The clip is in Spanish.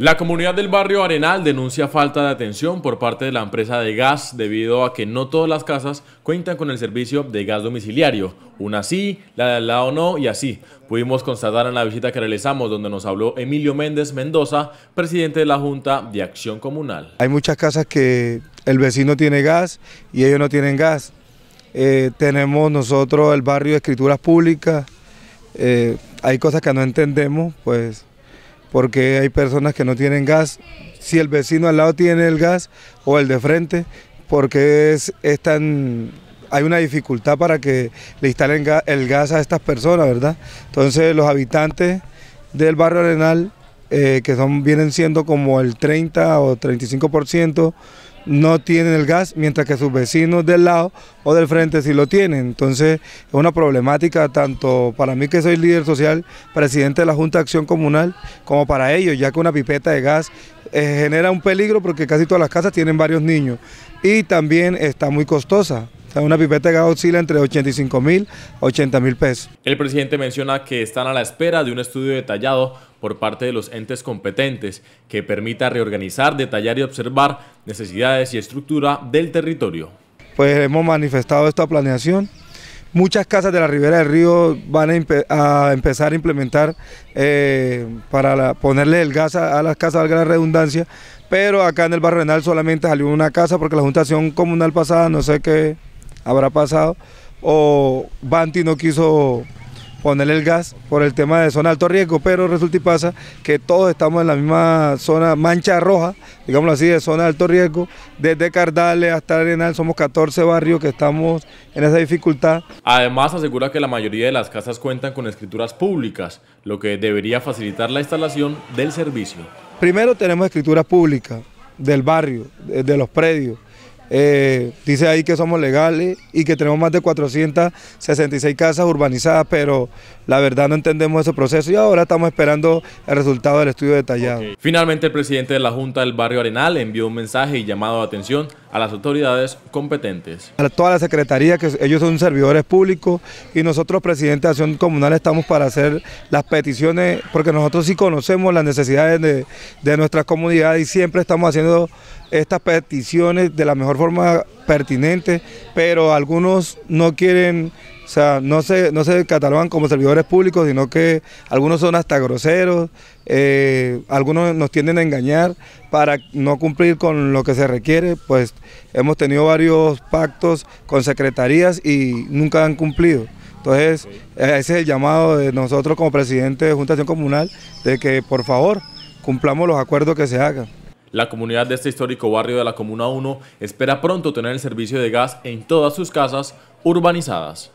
La comunidad del barrio Arenal denuncia falta de atención por parte de la empresa de gas debido a que no todas las casas cuentan con el servicio de gas domiciliario. Una sí, la de al lado no y así. Pudimos constatar en la visita que realizamos donde nos habló Emilio Méndez Mendoza, presidente de la Junta de Acción Comunal. Hay muchas casas que el vecino tiene gas y ellos no tienen gas. Eh, tenemos nosotros el barrio de escrituras públicas. Eh, hay cosas que no entendemos, pues porque hay personas que no tienen gas. Si el vecino al lado tiene el gas o el de frente, porque es, hay una dificultad para que le instalen el gas a estas personas, ¿verdad? Entonces los habitantes del barrio Arenal, eh, que son, vienen siendo como el 30 o 35%, no tienen el gas, mientras que sus vecinos del lado o del frente sí lo tienen. Entonces es una problemática tanto para mí que soy líder social, presidente de la Junta de Acción Comunal, como para ellos, ya que una pipeta de gas eh, genera un peligro porque casi todas las casas tienen varios niños y también está muy costosa una pipeta de gas oscila entre 85 mil a 80 mil pesos. El presidente menciona que están a la espera de un estudio detallado por parte de los entes competentes que permita reorganizar, detallar y observar necesidades y estructura del territorio. Pues hemos manifestado esta planeación. Muchas casas de la ribera del río van a, empezar a implementar eh, para ponerle el gas a, las casas, de la redundancia, pero acá en el Barrenal solamente salió una casa porque la Juntación Comunal pasada no sé qué habrá pasado, o Banti no quiso ponerle el gas por el tema de zona de alto riesgo, pero resulta y pasa que todos estamos en la misma zona, mancha roja, digámoslo así, de zona de alto riesgo, desde Cardale hasta Arenal, somos 14 barrios que estamos en esa dificultad. Además asegura que la mayoría de las casas cuentan con escrituras públicas, lo que debería facilitar la instalación del servicio. Primero tenemos escrituras públicas del barrio, de los predios, eh, dice ahí que somos legales y que tenemos más de 466 casas urbanizadas, pero la verdad no entendemos ese proceso y ahora estamos esperando el resultado del estudio detallado. Finalmente, el presidente de la Junta del Barrio Arenal envió un mensaje y llamado de atención a las autoridades competentes. A toda la secretaría, que ellos son servidores públicos y nosotros, presidente de Acción Comunal, estamos para hacer las peticiones, porque nosotros sí conocemos las necesidades de, de comunidad y siempre estamos haciendo estas peticiones de la mejor forma pertinente, pero algunos no quieren o sea, no se, no se catalogan como servidores públicos, sino que algunos son hasta groseros, eh, algunos nos tienden a engañar para no cumplir con lo que se requiere, pues hemos tenido varios pactos con secretarías y nunca han cumplido. Entonces, ese es el llamado de nosotros como presidente de Juntación Comunal, de que por favor cumplamos los acuerdos que se hagan. La comunidad de este histórico barrio de la Comuna 1 espera pronto tener el servicio de gas en todas sus casas urbanizadas.